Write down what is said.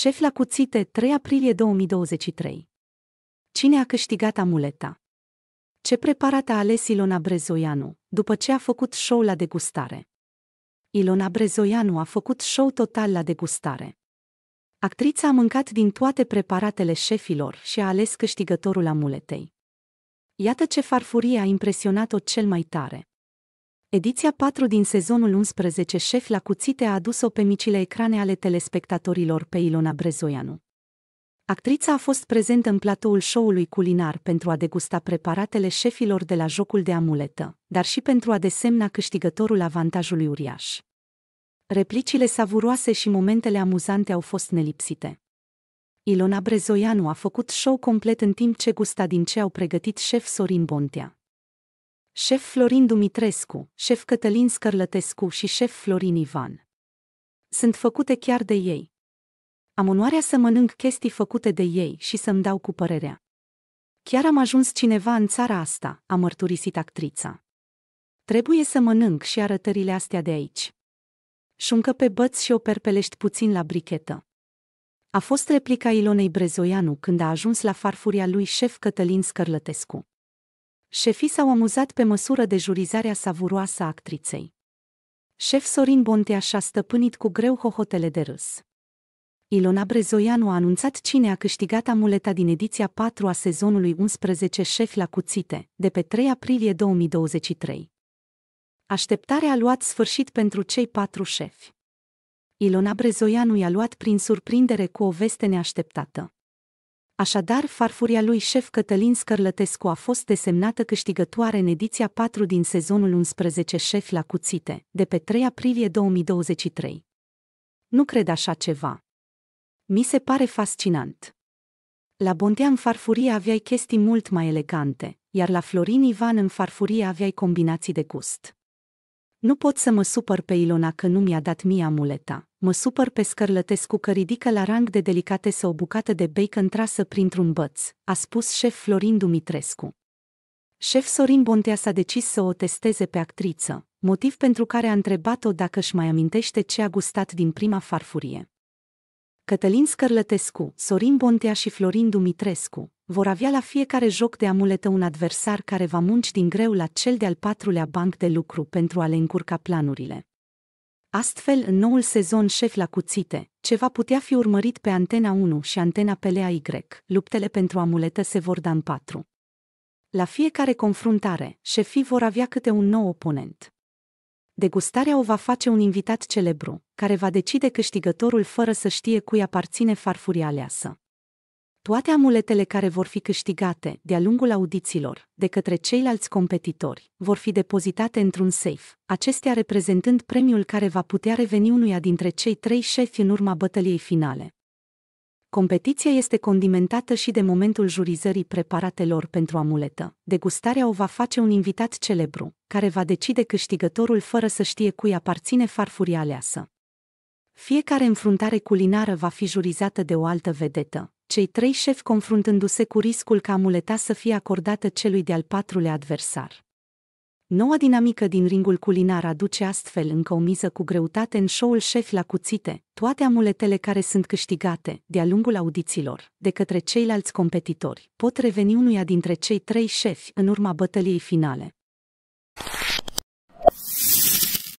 Șef la cuțite 3 aprilie 2023 Cine a câștigat amuleta? Ce preparat a ales Ilona Brezoianu, după ce a făcut show la degustare? Ilona Brezoianu a făcut show total la degustare. Actrița a mâncat din toate preparatele șefilor și a ales câștigătorul amuletei. Iată ce farfurie a impresionat-o cel mai tare. Ediția 4 din sezonul 11 Șef la cuțite a adus-o pe micile ecrane ale telespectatorilor pe Ilona Brezoianu. Actrița a fost prezentă în platoul show-ului culinar pentru a degusta preparatele șefilor de la jocul de amuletă, dar și pentru a desemna câștigătorul avantajului uriaș. Replicile savuroase și momentele amuzante au fost nelipsite. Ilona Brezoianu a făcut show complet în timp ce gusta din ce au pregătit șef Sorin Bontea șef Florin Dumitrescu, șef Cătălin Scărlătescu și șef Florin Ivan. Sunt făcute chiar de ei. Am onoarea să mănânc chestii făcute de ei și să-mi dau cu părerea. Chiar am ajuns cineva în țara asta, a mărturisit actrița. Trebuie să mănânc și arătările astea de aici. Șuncă pe băț și o perpelești puțin la brichetă. A fost replica Ilonei Brezoianu când a ajuns la farfuria lui șef Cătălin Scărlătescu. Șefii s-au amuzat pe măsură de jurizarea savuroasă a actriței. Șef Sorin Bontea și-a stăpânit cu greu hohotele de râs. Ilona Brezoianu a anunțat cine a câștigat amuleta din ediția 4 a sezonului 11 Șef la cuțite, de pe 3 aprilie 2023. Așteptarea a luat sfârșit pentru cei patru șefi. Ilona Brezoianu i-a luat prin surprindere cu o veste neașteptată. Așadar, farfuria lui șef Cătălin Scărlătescu a fost desemnată câștigătoare în ediția 4 din sezonul 11 Șef la cuțite, de pe 3 aprilie 2023. Nu cred așa ceva. Mi se pare fascinant. La Bontea în farfurie aveai chestii mult mai elegante, iar la Florin Ivan în farfurie aveai combinații de gust. Nu pot să mă supăr pe Ilona că nu mi-a dat mie amuleta. Mă supăr pe Scărlătescu că ridică la rang de să o bucată de bacon trasă printr-un băț, a spus șef Florin Dumitrescu. Șef Sorin Bontea s-a decis să o testeze pe actriță, motiv pentru care a întrebat-o dacă își mai amintește ce a gustat din prima farfurie. Cătălin Scărlătescu, Sorin Bontea și Florin Dumitrescu, vor avea la fiecare joc de amuletă un adversar care va munci din greu la cel de-al patrulea banc de lucru pentru a le încurca planurile. Astfel, în noul sezon șef la cuțite, ce va putea fi urmărit pe Antena 1 și Antena Pelea Y, luptele pentru amuletă se vor da în patru. La fiecare confruntare, șefii vor avea câte un nou oponent. Degustarea o va face un invitat celebru, care va decide câștigătorul fără să știe cui aparține farfuria aleasă. Toate amuletele care vor fi câștigate de-a lungul audițiilor de către ceilalți competitori vor fi depozitate într-un safe, acestea reprezentând premiul care va putea reveni unuia dintre cei trei șefi în urma bătăliei finale. Competiția este condimentată și de momentul jurizării preparatelor pentru amuletă. Degustarea o va face un invitat celebru, care va decide câștigătorul fără să știe cui aparține farfuria aleasă. Fiecare înfruntare culinară va fi jurizată de o altă vedetă, cei trei șefi confruntându-se cu riscul ca amuleta să fie acordată celui de-al patrulea adversar. Noua dinamică din ringul culinar aduce astfel încă o miză cu greutate în show-ul șef la cuțite, toate amuletele care sunt câștigate, de-a lungul audițiilor, de către ceilalți competitori, pot reveni unuia dintre cei trei șefi în urma bătăliei finale.